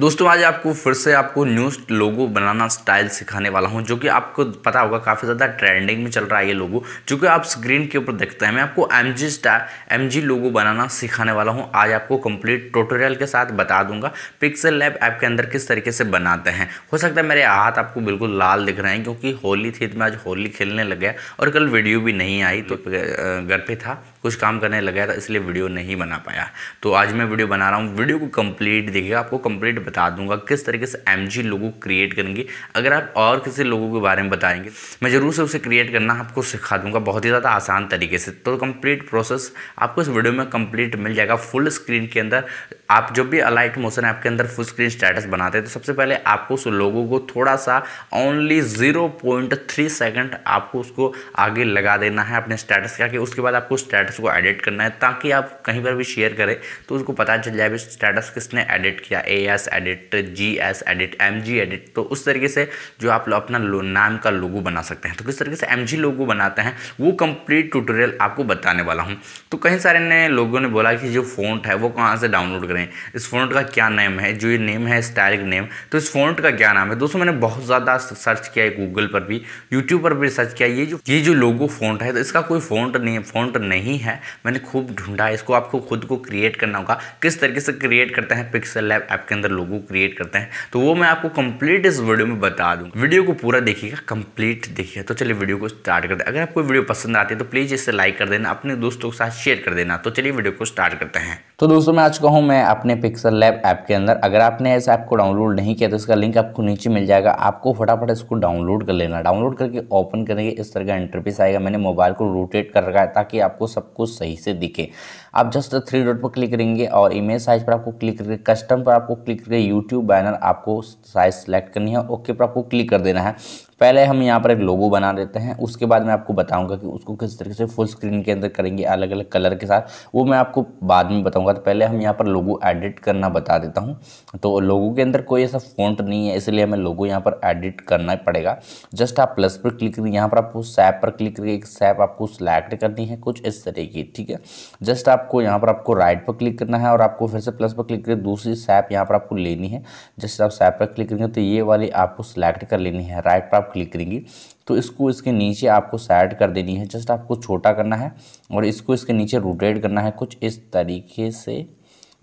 दोस्तों आज आपको फिर से आपको न्यू लोगो बनाना स्टाइल सिखाने वाला हूं जो कि आपको पता होगा काफ़ी ज़्यादा ट्रेंडिंग में चल रहा है ये लोगो जो कि आप स्क्रीन के ऊपर देखते हैं मैं आपको एम जी एम जी लोगो बनाना सिखाने वाला हूं आज आपको कंप्लीट ट्यूटोरियल के साथ बता दूंगा पिक्सल लैब ऐप के अंदर किस तरीके से बनाते हैं हो सकता है मेरे हाथ आपको बिल्कुल लाल दिख रहे हैं क्योंकि होली थी तो मैं आज होली खेलने लग गया और कल वीडियो भी नहीं आई तो घर पर था कुछ काम करने लगा था इसलिए वीडियो नहीं बना पाया तो आज मैं वीडियो बना रहा हूँ वीडियो को कंप्लीट देखिएगा आपको कंप्लीट बता दूंगा किस तरीके से एम जी लोगो क्रिएट करेंगे अगर आप और किसी लोगों के बारे में बताएंगे मैं ज़रूर से उसे क्रिएट करना आपको सिखा दूंगा बहुत ही ज़्यादा आसान तरीके से तो कंप्लीट प्रोसेस आपको इस वीडियो में कंप्लीट मिल जाएगा फुल स्क्रीन के अंदर आप जब भी अलाइट मोशन ऐप के अंदर फुल स्क्रीन स्टेटस बनाते हैं तो सबसे पहले आपको उस लोगों को थोड़ा सा only zero point three second आपको उसको आगे लगा देना है अपने स्टेटस का कि उसके बाद आपको स्टेटस स्टेटस को एडिट करना है ताकि आप कहीं पर भी शेयर करें तो उसको पता चल जाए स्टेटस किसने एडिट किया A S edit G S edit M G edit तो उस तरीके से जो आप अपना नाम का लोगो बना सकते हैं तो किस तरीके से एम जी लोगो बनाते हैं वो कंप्लीट ट्यूटोरियल आपको बताने वाला हूँ तो कई सारे ने लोगों ने बोला कि जो फोन है वो कहाँ से डाउनलोड करें इस फोन का क्या नेम है जो ये नेम है स्टाइल नेम तो इस फोन का क्या नाम है दोस्तों मैंने बहुत ज़्यादा सर्च किया है गूगल पर भी यूट्यूब पर भी सर्च किया ये जो ये जो लोगो फ़ोन है तो इसका कोई फोन नहीं फ़ोन नहीं नहीं है मैंने खूब ढूंढा इसको आपको खुद को क्रिएट करना होगा किस तरीके से क्रिएट करते हैं पिक्सल लैब ऐप के अंदर लोगो क्रिएट करते हैं तो वो मैं आपको कंप्लीट इस वीडियो में बता दूँ वीडियो को पूरा देखिएगा कंप्लीट देखिएगा तो चलिए वीडियो को स्टार्ट कर दें अगर आपको वीडियो पसंद आती है तो प्लीज़ इसे लाइक कर देना अपने दोस्तों के साथ शेयर कर देना तो चलिए वीडियो को स्टार्ट करते हैं तो दोस्तों मैं आ चुका हूँ मैं अपने पिक्सल लैब ऐप के अंदर अगर आपने इस ऐप को डाउनलोड नहीं किया तो इसका लिंक आपको नीचे मिल जाएगा आपको फटाफट इसको डाउनलोड कर लेना डाउनलोड करके ओपन करेंगे इस तरह का इंटरफेस आएगा मैंने मोबाइल को रोटेट कर रखा है ताकि आपको सब सब कुछ सही से दिखे आप जस्ट थ्री डॉट पर क्लिक करेंगे और इमेज साइज पर आपको क्लिक करके कस्टम पर आपको क्लिक करके यूट्यूब बैनर आपको साइज सेलेक्ट करनी है ओके पर आपको क्लिक कर देना है पहले हम यहाँ पर एक लोगो बना देते हैं उसके बाद मैं आपको बताऊंगा कि उसको किस तरीके से फुल स्क्रीन के अंदर करेंगे अलग अलग कलर के साथ वो मैं आपको बाद में बताऊंगा तो पहले हम यहाँ पर लोगो एडिट करना बता देता हूँ तो लोगो के अंदर कोई ऐसा फ़ॉन्ट नहीं है इसलिए हमें लोगो यहाँ पर एडिट करना पड़ेगा जस्ट आप प्लस पर क्लिक करिए यहाँ पर आपको सैप पर क्लिक करिए एक सैप आपको सिलेक्ट करनी है कुछ इस तरीके ठीक है जस्ट आप आपको यहाँ पर आपको राइट पर क्लिक करना है और आपको फिर से प्लस पर क्लिक करके दूसरी सैप यहाँ पर आपको लेनी है जैसे आप सैप पर क्लिक करेंगे तो ये वाली आपको सिलेक्ट कर लेनी है राइट पर आप क्लिक करेंगी तो इसको इसके नीचे आपको सैड कर देनी है जस्ट आपको छोटा करना है और इसको इसके नीचे रोटेट करना है कुछ इस तरीके से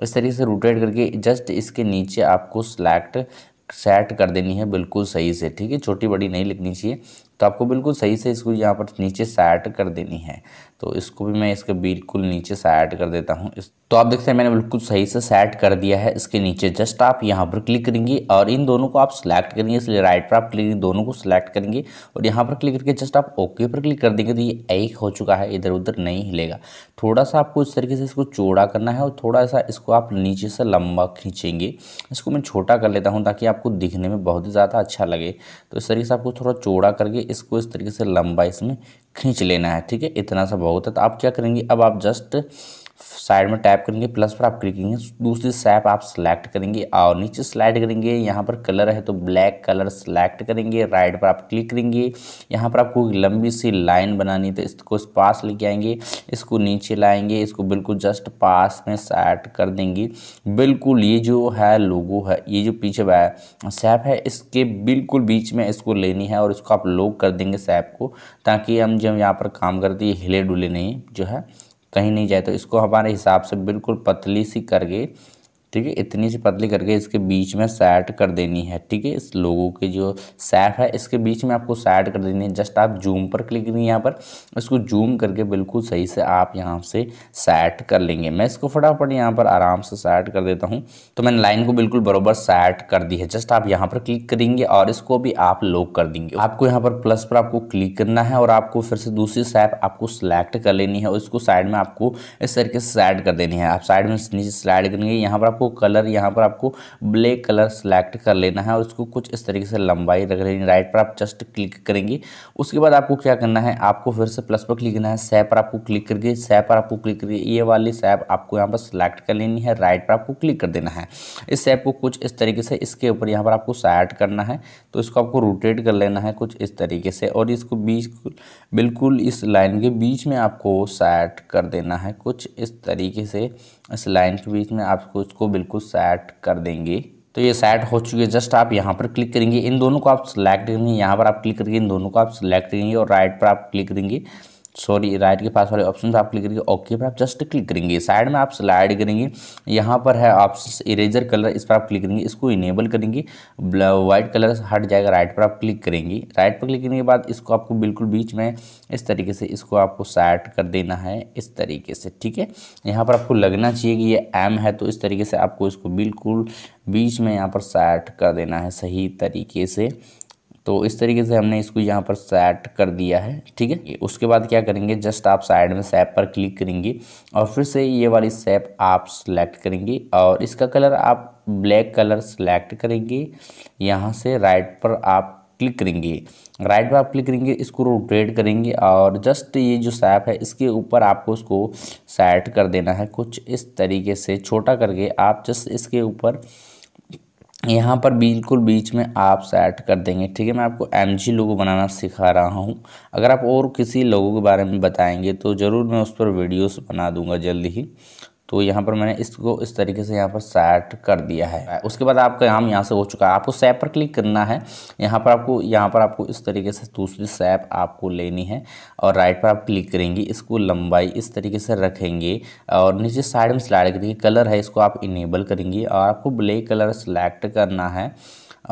इस तरीके से रोटेट करके जस्ट इसके नीचे आपको सिलेक्ट सेट कर देनी है बिल्कुल सही से ठीक है छोटी बड़ी नहीं लिखनी चाहिए तो आपको बिल्कुल सही से इसको यहाँ पर नीचे सेट कर देनी है तो इसको भी मैं इसके बिल्कुल नीचे सेट कर देता हूँ इस तो आप देखते हैं मैंने बिल्कुल सही से सेट कर दिया है इसके नीचे जस्ट आप यहाँ पर क्लिक करेंगे और इन दोनों को आप सिलेक्ट करेंगे इसलिए राइट पर आप क्लिक दोनों को सिलेक्ट करेंगे और यहाँ पर क्लिक करके जस्ट आप ओके पर क्लिक कर देंगे तो ये एक हो चुका है इधर उधर नहीं हिलेगा थोड़ा सा आपको इस तरीके से इसको चौड़ा करना है और थोड़ा सा इसको आप नीचे से लंबा खींचेंगे इसको मैं छोटा कर लेता हूँ ताकि आपको दिखने में बहुत ही ज़्यादा अच्छा लगे तो इस तरीके से आपको थोड़ा चौड़ा करके इसको इस तरीके से लंबा इसमें खींच लेना है ठीक है इतना सा बहुत है तो आप क्या करेंगे अब आप जस्ट साइड में टैप करेंगे प्लस पर आप क्लिक करेंगे दूसरी सैप आप सिलेक्ट करेंगे और नीचे स्लाइड करेंगे यहाँ पर कलर है तो ब्लैक कलर सेलेक्ट करेंगे राइट पर आप क्लिक करेंगे यहाँ पर आपको लंबी सी लाइन बनानी तो इसको इस पास लेके आएंगे इसको नीचे लाएंगे इसको बिल्कुल जस्ट पास में सेट कर देंगे बिल्कुल ये जो है लोगो है ये जो पीछे सैप है इसके बिल्कुल बीच में इसको लेनी है और इसको आप लोग कर देंगे सैप को ताकि हम जब यहाँ पर काम करते हिले डुले नहीं जो है कहीं नहीं जाए तो इसको हमारे हिसाब से बिल्कुल पतली सी करके ठीक है इतनी सी पतली करके इसके बीच में सेट कर देनी है ठीक है इस लोगों के जो सैफ है इसके बीच में आपको सेट कर देनी है जस्ट आप जूम पर क्लिक करेंगे यहाँ पर इसको जूम करके बिल्कुल सही से आप यहाँ से सेट कर लेंगे मैं इसको फटाफट यहाँ पर आराम से सेट कर देता हूँ तो मैंने लाइन को बिल्कुल बरोबर सेट कर दी है जस्ट आप यहाँ पर क्लिक करेंगे और इसको भी आप लोग कर देंगे आपको यहाँ पर प्लस पर आपको क्लिक करना है और आपको फिर से दूसरी सैप आपको सिलेक्ट कर लेनी है और इसको साइड में आपको इस तरीके से सैड कर देनी है आप साइड में नीचे स्लाइड करेंगे यहाँ पर आपको आपको कलर यहाँ पर आपको ब्लैक कलर सेलेक्ट कर लेना है और उसको कुछ इस तरीके से लंबाई रख लेनी राइट पर आप जस्ट क्लिक करेंगे उसके बाद आपको क्या करना है आपको फिर से प्लस पर क्लिक करना है सैप पर आपको क्लिक करके सैप पर आपको क्लिक करके ये वाली सैप आपको यहाँ पर सिलेक्ट कर लेनी है राइट पर आपको क्लिक कर देना है इस सैप को कुछ इस तरीके से इसके ऊपर यहाँ पर आपको सैट करना है तो इसको आपको रोटेट कर लेना है कुछ इस तरीके से और इसको बीच बिल्कुल इस लाइन के बीच में आपको सैट कर देना है कुछ इस तरीके से इस लाइन के बीच में आपको इसको बिल्कुल सेट कर देंगे तो ये सेट हो चुकी है जस्ट आप यहाँ पर क्लिक करेंगे इन दोनों को आप सिलेक्ट करेंगे यहाँ पर आप क्लिक करेंगे इन दोनों को आप सिलेक्ट करेंगे और राइट पर आप क्लिक करेंगे सॉरी राइट के पास वाले ऑप्शन आप क्लिक करेंगे ओके पर आप जस्ट क्लिक करेंगे साइड में आप स्लाइड करेंगे यहाँ पर है आप इरेजर कलर इस पर आप क्लिक करेंगे इसको इनेबल करेंगे वाइट कलर हट जाएगा राइट पर आप क्लिक करेंगे राइट पर क्लिक करने के बाद इसको आपको बिल्कुल बीच में इस तरीके से इसको आपको सैट कर देना है इस तरीके से ठीक है यहाँ पर आपको लगना चाहिए कि ये एम है तो इस तरीके से आपको इसको बिल्कुल बीच में यहाँ पर सैट कर देना है सही तरीके से तो इस तरीके से हमने इसको यहाँ पर सेट कर दिया है ठीक है उसके बाद क्या करेंगे जस्ट आप साइड में सेप पर क्लिक करेंगे और फिर से ये वाली सेप आप सेलेक्ट करेंगे और इसका कलर आप ब्लैक कलर सेलेक्ट करेंगे यहाँ से राइट पर आप क्लिक करेंगे राइट पर आप क्लिक करेंगे इसको रोटेट करेंगे और जस्ट ये जो सैप है इसके ऊपर आपको उसको सेट कर देना है कुछ इस तरीके से छोटा करके आप जस्ट इसके ऊपर यहाँ पर बिल्कुल बीच में आप सेट कर देंगे ठीक है मैं आपको एम जी लोगो बनाना सिखा रहा हूँ अगर आप और किसी लोगों के बारे में बताएंगे तो ज़रूर मैं उस पर वीडियोस बना दूंगा जल्दी ही तो यहाँ पर मैंने इसको इस तरीके से यहाँ पर सेट कर दिया है उसके बाद आपका काम यहाँ से हो चुका है आपको सैप पर क्लिक करना है यहाँ पर आपको यहाँ पर आपको इस तरीके से दूसरी सैप आपको लेनी है और राइट पर आप क्लिक करेंगे इसको लंबाई इस तरीके से रखेंगे और नीचे साइड में स्लाइड करेंगे कलर है इसको आप इनेबल करेंगे और आपको ब्लैक कलर सेलेक्ट करना है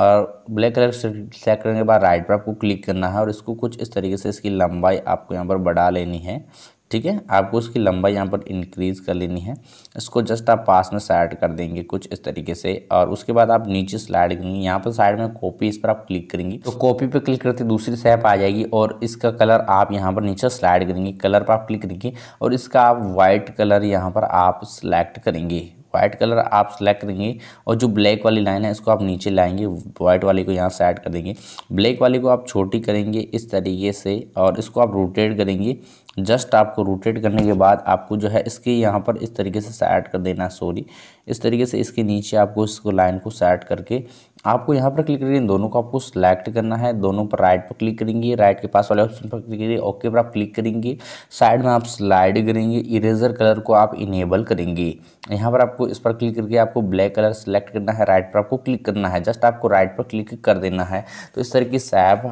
और ब्लैक कलर सेलेक्ट करने के बाद राइट पर आपको क्लिक करना है और इसको कुछ इस तरीके से इसकी लंबाई आपको यहाँ पर बढ़ा लेनी है ठीक है आपको उसकी लंबाई यहाँ पर इंक्रीज़ कर लेनी है इसको जस्ट आप पास में साइड कर देंगे कुछ इस तरीके से और उसके बाद आप नीचे स्लाइड करेंगे यहाँ पर साइड में कॉपी इस पर आप क्लिक करेंगे तो कॉपी पर क्लिक करते दूसरी सैप आ जाएगी और इसका कलर आप यहाँ पर नीचे स्लाइड करेंगे कलर पर आप क्लिक करेंगे और इसका आप वाइट कलर यहाँ पर आप सेलेक्ट करेंगे वाइट कलर आप सेलेक्ट करेंगे और जो ब्लैक वाली लाइन है इसको आप नीचे लाएंगे वाइट वाली को यहाँ से ऐड कर देंगे ब्लैक वाली को आप छोटी करेंगे इस तरीके से और इसको आप रोटेट करेंगे जस्ट आपको रोटेट करने के बाद आपको जो है इसके यहाँ पर इस तरीके से ऐड कर देना सॉरी इस तरीके से इसके नीचे आपको इसको लाइन को सेट करके आपको यहाँ पर क्लिक करेंगे इन दोनों को आपको सिलेक्ट करना है दोनों पर राइट पर क्लिक करेंगे राइट के पास वाले ऑप्शन पर क्लिक करेंगे ओके पर आप क्लिक करेंगे साइड में आप स्लाइड करेंगे इरेजर कलर को आप इनेबल करेंगे यहाँ पर आपको इस पर क्लिक करके आपको ब्लैक कलर सेलेक्ट करना है राइट पर आपको क्लिक करना है जस्ट आपको राइट पर क्लिक कर देना है तो इस तरह की सैप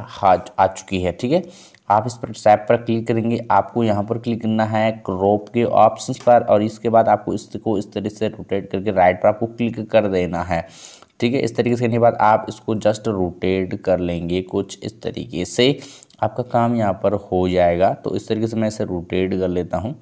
आ चुकी है ठीक है आप इस पर सैप पर क्लिक करेंगे आपको यहाँ पर क्लिक करना है क्रोप के ऑप्शन पर और इसके बाद आपको इसको इस तरह से रोटेट करके राइट पर आपको क्लिक कर देना है ठीक है इस तरीके से करने के बाद आप इसको जस्ट रोटेट कर लेंगे कुछ इस तरीके से आपका काम यहाँ पर हो जाएगा तो इस तरीके से मैं इसे रोटेट कर लेता हूँ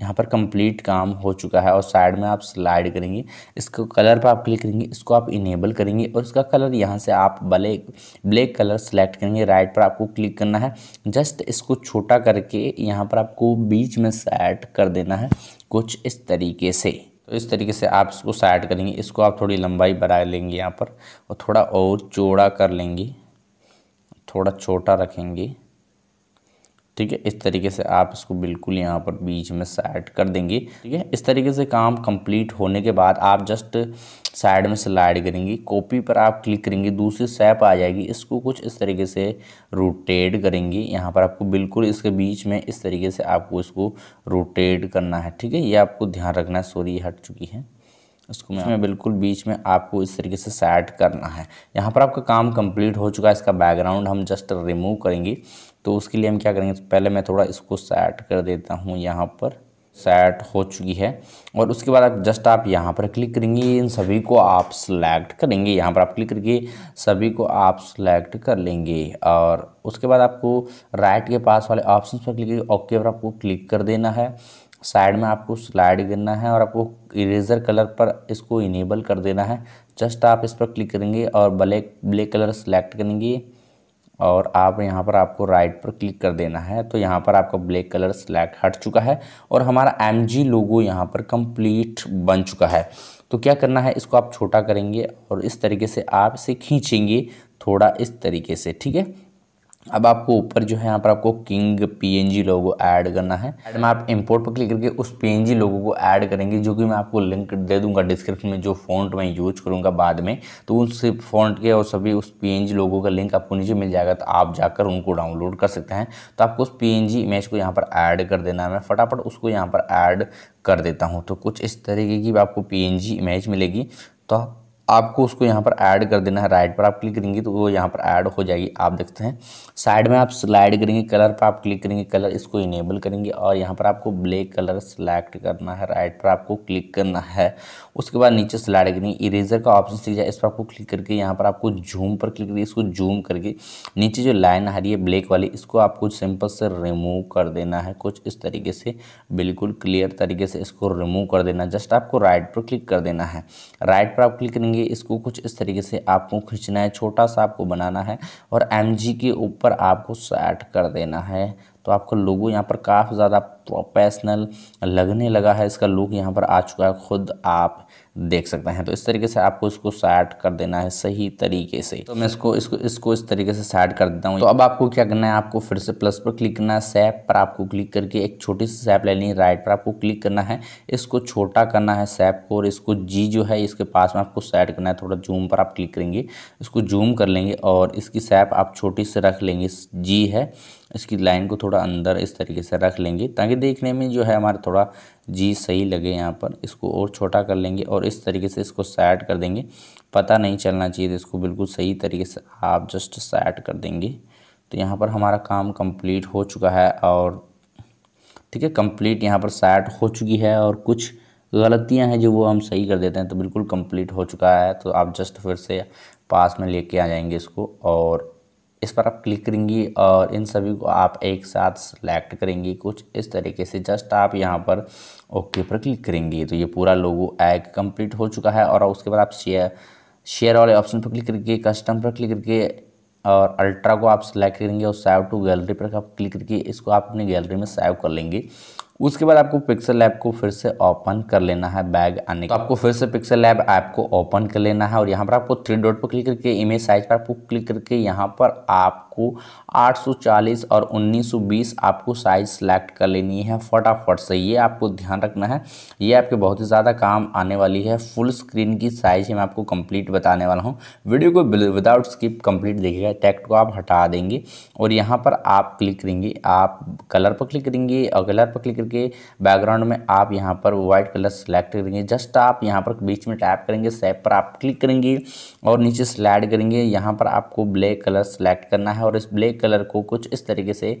यहाँ पर कंप्लीट काम हो चुका है और साइड में आप स्लाइड करेंगे इसको कलर पर आप क्लिक करेंगे इसको आप इनेबल करेंगे और इसका कलर यहाँ से आप ब्लैक ब्लैक कलर सेलेक्ट करेंगे राइट पर आपको क्लिक करना है जस्ट इसको छोटा करके यहाँ पर आपको बीच में सेट कर देना है कुछ इस तरीके से तो इस तरीके से आप इसको साइड करेंगे इसको आप थोड़ी लंबाई बढ़ा लेंगे यहाँ पर और थोड़ा और चौड़ा कर लेंगे थोड़ा छोटा रखेंगे ठीक है इस तरीके से आप इसको बिल्कुल यहाँ पर बीच में साइड कर देंगे ठीक है इस तरीके से काम कंप्लीट होने के बाद आप जस्ट साइड में स्लाइड करेंगे कॉपी पर आप क्लिक करेंगे दूसरी सैप आ जाएगी इसको कुछ इस तरीके से रोटेट करेंगे यहाँ पर आपको बिल्कुल इसके बीच में इस तरीके से आपको इसको रोटेट करना है ठीक है ये आपको ध्यान रखना है सॉरी हट चुकी है उसको उसमें बिल्कुल बीच में आपको इस तरीके से सेट करना है यहाँ पर आपका काम कंप्लीट हो चुका है इसका बैकग्राउंड हम जस्ट रिमूव करेंगे तो उसके लिए हम क्या करेंगे तो पहले मैं थोड़ा इसको सेट कर देता हूँ यहाँ पर सेट हो चुकी है और उसके बाद आप जस्ट आप यहाँ पर क्लिक करेंगे इन सभी को आप सिलेक्ट करेंगे यहाँ पर आप क्लिक करके सभी को आप सिलेक्ट कर लेंगे और उसके बाद आपको राइट के पास वाले ऑप्शन पर क्लिक ओके पर आपको क्लिक कर देना है साइड में आपको स्लाइड करना है और आपको इरेजर कलर पर इसको इनेबल कर देना है जस्ट आप इस पर क्लिक करेंगे और ब्लैक ब्लैक कलर सेलेक्ट करेंगे और आप यहाँ पर आपको राइट पर क्लिक कर देना है तो यहाँ पर आपका ब्लैक कलर सेलेक्ट हट चुका है और हमारा एम जी लोगो यहाँ पर कंप्लीट बन चुका है तो क्या करना है इसको आप छोटा करेंगे और इस तरीके से आप इसे खींचेंगे थोड़ा इस तरीके से ठीक है अब आपको ऊपर जो है यहाँ पर आपको किंग पीएनजी लोगो ऐड करना है एड में आप इंपोर्ट पर क्लिक करके उस पीएनजी लोगो को ऐड करेंगे जो कि मैं आपको लिंक दे दूंगा डिस्क्रिप्शन में जो फॉन्ट मैं यूज करूंगा बाद में तो उस फॉन्ट के और सभी उस पीएनजी लोगो का लिंक आपको नीचे मिल जाएगा तो आप जाकर उनको डाउनलोड कर सकते हैं तो आपको उस पी इमेज को यहाँ पर ऐड कर देना है मैं फटाफट उसको यहाँ पर ऐड कर देता हूँ तो कुछ इस तरीके की आपको पी इमेज मिलेगी तो आप आपको उसको यहाँ पर ऐड कर देना है राइट पर आप क्लिक करेंगे तो वो यहाँ पर ऐड हो जाएगी आप देखते हैं साइड में आप स्लाइड करेंगे कलर पर आप क्लिक करेंगे कलर इसको इनेबल करेंगे और यहाँ पर आपको ब्लैक कलर सेलेक्ट करना है राइट पर आपको क्लिक करना है उसके बाद नीचे स्लाइड करेंगे इरेजर का ऑप्शन सीख जाए इस पर आपको क्लिक करके यहाँ पर आपको जूम पर क्लिक करिए इसको जूम करके नीचे जो लाइन आ रही है ब्लैक वाली इसको आपको सिंपल से रिमूव कर देना है कुछ इस तरीके से बिल्कुल क्लियर तरीके से इसको रिमूव कर देना जस्ट आपको राइट पर क्लिक कर देना है राइट पर आप क्लिक करेंगे होंगे इसको कुछ इस तरीके से आपको खींचना है छोटा सा आपको बनाना है और एम के ऊपर आपको सेट कर देना है तो आपका लोगो यहाँ पर काफ़ी ज़्यादा प्रोफेशनल लगने लगा है इसका लुक यहाँ पर आ चुका है खुद आप देख सकते हैं तो इस तरीके से आपको इसको साइड कर देना है सही तरीके से तो मैं इसको इसको इसको इस तरीके से साइड कर देता हूँ तो अब आपको क्या करना है आपको फिर से प्लस पर क्लिक करना है सैप पर आपको क्लिक करके एक छोटी सी सैप लेनी है राइट पर आपको क्लिक करना है इसको छोटा करना है सैप को और इसको जी जो है इसके पास में आपको साइड करना है थोड़ा जूम पर आप क्लिक करेंगे इसको जूम कर लेंगे और इसकी सैप आप छोटी से रख लेंगे जी है इसकी लाइन को थोड़ा अंदर इस तरीके से रख लेंगे ताकि देखने में जो है हमारा थोड़ा जी सही लगे यहाँ पर इसको और छोटा कर लेंगे और इस तरीके से इसको सैट कर देंगे पता नहीं चलना चाहिए इसको बिल्कुल सही तरीके से आप जस्ट सैट कर देंगे तो यहाँ पर हमारा काम कंप्लीट हो चुका है और ठीक है कंप्लीट यहाँ पर सैट हो चुकी है और कुछ गलतियाँ हैं जो वो हम सही कर देते हैं तो बिल्कुल कंप्लीट हो चुका है तो आप जस्ट फिर से पास में लेके आ जाएंगे इसको और इस पर आप क्लिक करेंगी और इन सभी को आप एक साथ सेलेक्ट करेंगी कुछ इस तरीके से जस्ट आप यहाँ पर ओके पर क्लिक करेंगी तो ये पूरा लोगो एग कंप्लीट हो चुका है और उसके बाद आप शेयर शेयर वाले ऑप्शन पर क्लिक करके कस्टम पर क्लिक करके और अल्ट्रा को आप सेलेक्ट करेंगे और सेव टू गैलरी पर आप क्लिक करके इसको आप अपनी गैलरी में सेव कर लेंगे उसके बाद आपको पिक्सल ऐप को फिर से ओपन कर लेना है बैग आने तो आपको फिर से पिक्सल ऐप ऐप को ओपन कर लेना है और यहाँ पर आपको थ्री डॉट पर क्लिक करके इमेज साइज पर आपको क्लिक करके यहाँ पर आपको 840 और 1920 आपको साइज सेलेक्ट कर लेनी है फटाफट से ये आपको ध्यान रखना है ये आपके बहुत ही ज़्यादा काम आने वाली है फुल स्क्रीन की साइज मैं आपको कम्प्लीट बताने वाला हूँ वीडियो को विदाउट स्किप कम्प्लीट देखिएगा टेक्ट को आप हटा देंगे और यहाँ पर आप क्लिक करेंगे आप कलर पर क्लिक करेंगे और कलर पर क्लिक के बैकग्राउंड में आप यहाँ पर व्हाइट कलर सेलेक्ट करेंगे जस्ट आप यहाँ पर बीच में टैप करेंगे सेप पर आप क्लिक करेंगे और नीचे स्लाइड करेंगे यहाँ पर आपको ब्लैक कलर सेलेक्ट करना है और इस ब्लैक कलर को कुछ इस तरीके से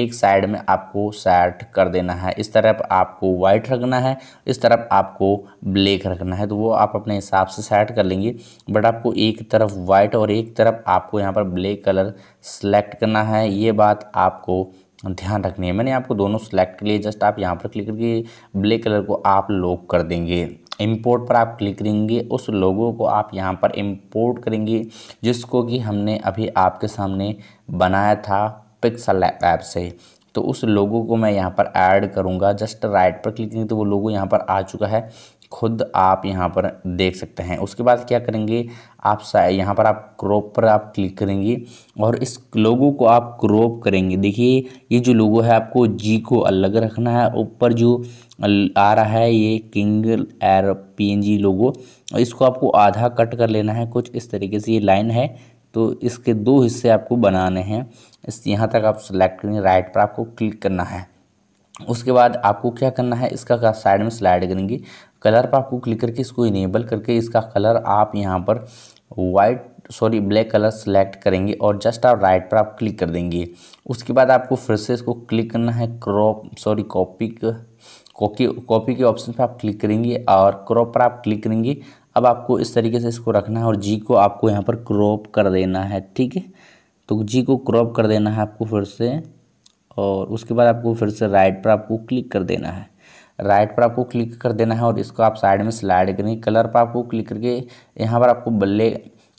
एक साइड में आपको सेट कर देना है इस तरफ आपको वाइट रखना है इस तरफ आपको ब्लैक रखना है तो वो आप अपने हिसाब से सेट कर लेंगे बट आपको एक तरफ वाइट और एक तरफ आपको यहाँ पर ब्लैक कलर सेलेक्ट करना है ये बात आपको ध्यान रखनी है मैंने आपको दोनों सेलेक्ट के लिए जस्ट आप यहाँ पर क्लिक करके ब्लैक कलर को आप लॉक कर देंगे इम्पोर्ट पर आप क्लिक करेंगे उस लोगो को आप यहाँ पर इम्पोर्ट करेंगे जिसको कि हमने अभी आपके सामने बनाया था पिक्सल ऐप से तो उस लोगों को मैं यहाँ पर ऐड करूँगा जस्ट राइट पर क्लिक करेंगे तो वो लोगो यहाँ पर आ चुका है खुद आप यहाँ पर देख सकते हैं उसके बाद क्या करेंगे आप यहाँ पर आप क्रॉप पर आप क्लिक करेंगे और इस लोगो को आप क्रॉप करेंगे देखिए ये जो लोगो है आपको जी को अलग रखना है ऊपर जो आ रहा है ये किंग एर पीएनजी लोगो इसको आपको आधा कट कर लेना है कुछ इस तरीके से ये लाइन है तो इसके दो हिस्से आपको बनाने हैं इस यहाँ तक आप सेलेक्ट करेंगे राइट पर आपको क्लिक करना है उसके बाद आपको क्या करना है इसका साइड में स्लाइड करेंगे कलर पर आपको क्लिक करके इसको इनेबल करके इसका कलर आप यहाँ पर white sorry black colour select करेंगे और जस्ट आप राइट पर आप क्लिक कर देंगे उसके बाद आपको फिर से इसको क्लिक करना है crop sorry copy copy copy के ऑप्शन पर आप क्लिक करेंगे और क्रॉप पर आप क्लिक करेंगे अब आपको इस तरीके से इसको रखना है और जी को आपको यहाँ पर क्रॉप कर देना है ठीक है तो जी को क्रॉप कर देना है आपको फिर से और उसके बाद आपको फिर से राइट पर आपको क्लिक कर देना है राइट पर आपको क्लिक कर देना है और इसको आप साइड में स्लाइड करेंगे कलर पर आपको क्लिक करके यहाँ पर आपको बल्ले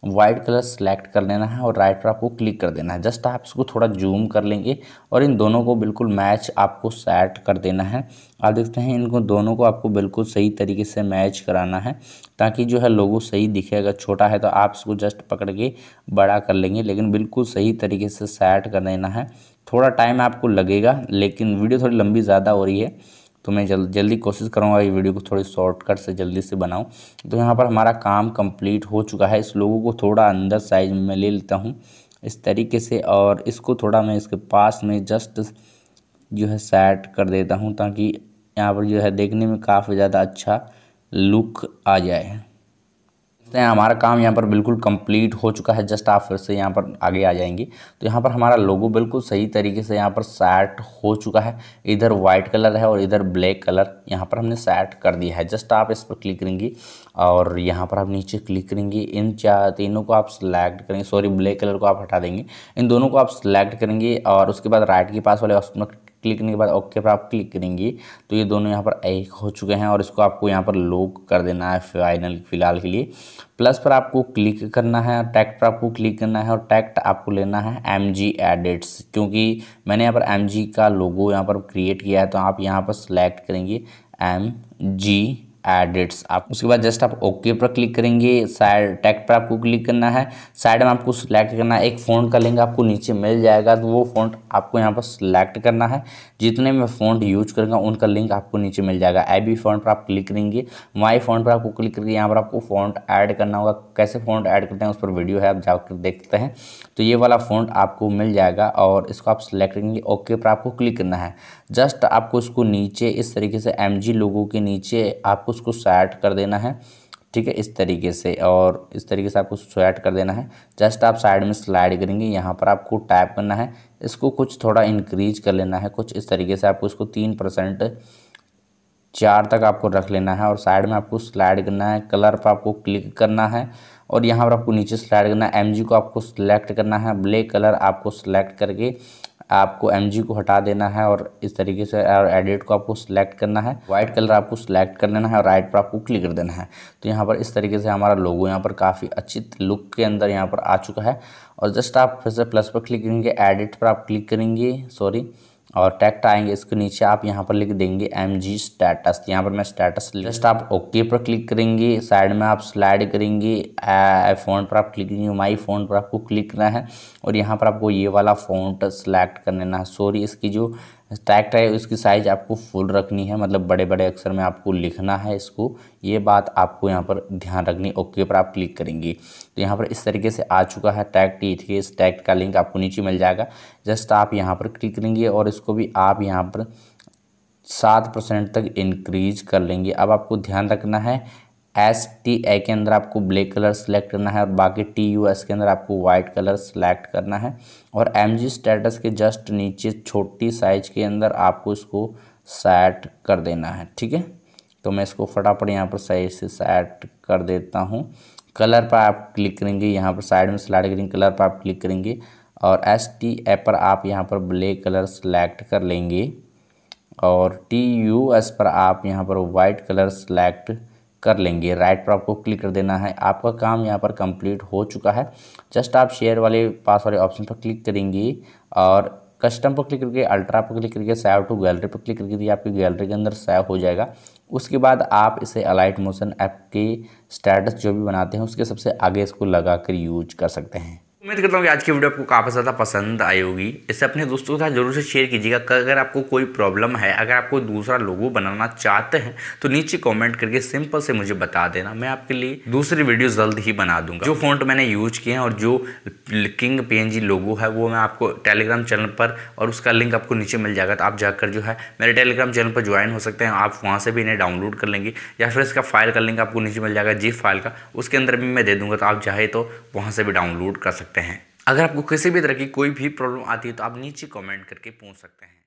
वाइट कलर सेलेक्ट कर लेना है और राइट पर आपको क्लिक कर देना है जस्ट आप इसको थोड़ा जूम कर लेंगे और इन दोनों को बिल्कुल मैच आपको सेट कर देना है आप देखते हैं इनको दोनों को आपको बिल्कुल सही तरीके से मैच कराना है ताकि जो है लोगों सही दिखे अगर छोटा है तो आप इसको जस्ट पकड़ के बड़ा कर लेंगे लेकिन बिल्कुल सही तरीके से सेट कर देना है थोड़ा टाइम आपको लगेगा लेकिन वीडियो थोड़ी लंबी ज़्यादा हो रही है तो मैं जल जल्दी कोशिश करूँगा ये वीडियो को थोड़ी शॉर्टकट से जल्दी से बनाऊँ तो यहाँ पर हमारा काम कम्प्लीट हो चुका है इस लोगों को थोड़ा अंदर साइज में ले लेता हूँ इस तरीके से और इसको थोड़ा मैं इसके पास में जस्ट जो है सेट कर देता हूँ ताकि यहाँ पर जो है देखने में काफ़ी ज़्यादा अच्छा लुक आ जाए तो हमारा काम यहाँ पर बिल्कुल कंप्लीट हो चुका है जस्ट आप फिर से यहाँ पर आगे आ जाएंगे तो यहाँ पर हमारा लोगो बिल्कुल सही तरीके से यहाँ पर सेट हो चुका है इधर वाइट कलर है और इधर ब्लैक कलर यहाँ पर हमने सेट कर दिया है जस्ट आप इस पर क्लिक करेंगे और यहाँ पर आप नीचे क्लिक करेंगे इन चार तीनों को आप सिलेक्ट करेंगे सॉरी ब्लैक कलर को आप हटा देंगे इन दोनों को आप सिलेक्ट करेंगे और उसके बाद राइट के पास वाले ऑप्शन क्लिक करने के बाद ओके पर आप क्लिक करेंगे तो ये दोनों यहाँ पर एक हो चुके हैं और इसको आपको यहाँ पर लोग कर देना है फाइनल फिलहाल के लिए प्लस पर आपको क्लिक करना है टैक्ट पर आपको क्लिक करना है और टैक्ट आपको लेना है एम जी एडिट्स क्योंकि मैंने यहाँ पर एम जी का लोगो यहाँ पर क्रिएट किया है तो आप यहाँ पर सिलेक्ट करेंगे एम जी एडिट्स आप उसके बाद जस्ट आप ओके पर क्लिक करेंगे साइड टैक्ट पर आपको क्लिक करना है साइड में आपको सिलेक्ट करना है एक फ़ॉन्ट का लिंक आपको नीचे मिल जाएगा तो वो फ़ॉन्ट आपको यहाँ पर सिलेक्ट करना है जितने मैं फ़ॉन्ट यूज करूँगा उनका लिंक आपको नीचे मिल जाएगा आई बी फ़ॉन्ट पर आप क्लिक करेंगे माई फ़ॉन्ट पर आपको क्लिक करके यहाँ पर आपको फ़ॉन्ट ऐड करना होगा कैसे फ़ॉन्ट ऐड करते हैं उस पर वीडियो है आप जाकर देखते हैं तो ये वाला फ़ॉन्ट आपको मिल जाएगा और इसको आप सिलेक्ट करेंगे ओके पर आपको क्लिक करना है जस्ट आपको इसको नीचे इस तरीके से एम जी लोगों के नीचे आपको उसको सैट कर देना है ठीक है इस तरीके से और इस तरीके से आपको स्वैट कर देना है जस्ट आप साइड में स्लाइड करेंगे यहाँ पर आपको टैप करना है इसको कुछ थोड़ा इंक्रीज कर लेना है कुछ इस तरीके से आपको इसको तीन परसेंट चार तक आपको रख लेना है और साइड में आपको स्लाइड करना है कलर पर आपको क्लिक करना है और यहाँ पर आपको नीचे स्लाइड करना है एम को आपको सिलेक्ट करना है ब्लैक कलर आपको सिलेक्ट करके आपको एम को हटा देना है और इस तरीके से और एडिट को आपको सिलेक्ट करना है वाइट कलर आपको सिलेक्ट कर लेना है और राइट पर आपको क्लिक कर देना है तो यहाँ पर इस तरीके से हमारा लोगो यहाँ पर काफ़ी अच्छी लुक के अंदर यहाँ पर आ चुका है और जस्ट आप फिर से प्लस पर क्लिक करेंगे एडिट पर आप क्लिक करेंगे सॉरी और टैक्ट आएंगे इसके नीचे आप यहाँ पर लिख देंगे एम जी स्टेटस यहाँ पर मैं स्टेटस जस्ट आप ओके पर क्लिक करेंगे साइड में आप स्लाइड करेंगे फ़ोन पर आप क्लिक करेंगे माई फ़ोन पर आपको क्लिक करना है और यहाँ पर आपको ये वाला फ़ोन सेलेक्ट कर लेना है सॉरी इसकी जो टैग है इसकी साइज़ आपको फुल रखनी है मतलब बड़े बड़े अक्षर में आपको लिखना है इसको ये बात आपको यहाँ पर ध्यान रखनी ओके पर आप क्लिक करेंगे तो यहाँ पर इस तरीके से आ चुका है टैग टी थ्री इस टैग का लिंक आपको नीचे मिल जाएगा जस्ट आप यहाँ पर क्लिक करेंगे और इसको भी आप यहाँ पर सात परसेंट तक इनक्रीज कर लेंगे अब आपको ध्यान रखना है एस टी ए के अंदर आपको ब्लैक कलर सेलेक्ट करना है और बाकी टी यू एस के अंदर आपको वाइट कलर सेलेक्ट करना है और एम जी स्टेटस के जस्ट नीचे छोटी साइज के अंदर आपको इसको सेट कर देना है ठीक है तो मैं इसको फटाफट यहाँ पर सही से सेट कर देता हूँ कलर पर आप क्लिक करेंगे यहाँ पर साइड में स्लाइड करेंगे कलर पर आप क्लिक करेंगे और एस टी ए पर आप यहाँ पर ब्लैक कलर सेलेक्ट कर लेंगे और टी यू एस पर आप यहाँ पर वाइट कलर सेलेक्ट कर लेंगे राइट पर आपको क्लिक कर देना है आपका काम यहाँ पर कंप्लीट हो चुका है जस्ट आप शेयर वाले पास वाले ऑप्शन पर क्लिक करेंगे और कस्टम पर क्लिक करके अल्ट्रा पर क्लिक करके सैव टू गैलरी पर क्लिक करके आपकी गैलरी के अंदर सैव हो जाएगा उसके बाद आप इसे अलाइट मोशन ऐप के स्टेटस जो भी बनाते हैं उसके सबसे आगे इसको लगा कर यूज कर सकते हैं उम्मीद करता हूँ कि आज की वीडियो आपको काफ़ी ज़्यादा पसंद आई होगी इसे अपने दोस्तों के साथ जरूर से शेयर कीजिएगा अगर आपको कोई प्रॉब्लम है अगर आपको दूसरा लोगो बनाना चाहते हैं तो नीचे कमेंट करके सिंपल से मुझे बता देना मैं आपके लिए दूसरी वीडियो जल्द ही बना दूंगा जो फॉन्ट मैंने यूज किए हैं और जो किंग पी लोगो है वो मैं आपको टेलीग्राम चैनल पर और उसका लिंक आपको नीचे मिल जाएगा तो आप जाकर जो है मेरे टेलीग्राम चैनल पर ज्वाइन हो सकते हैं आप वहाँ से भी इन्हें डाउनलोड कर लेंगे या फिर इसका फाइल का लिंक आपको नीचे मिल जाएगा जी फाइल का उसके अंदर भी मैं दे दूँगा तो आप चाहे तो वहाँ से भी डाउनलोड कर सकते हैं सकते हैं अगर आपको किसी भी तरह की कोई भी प्रॉब्लम आती है तो आप नीचे कमेंट करके पूछ सकते हैं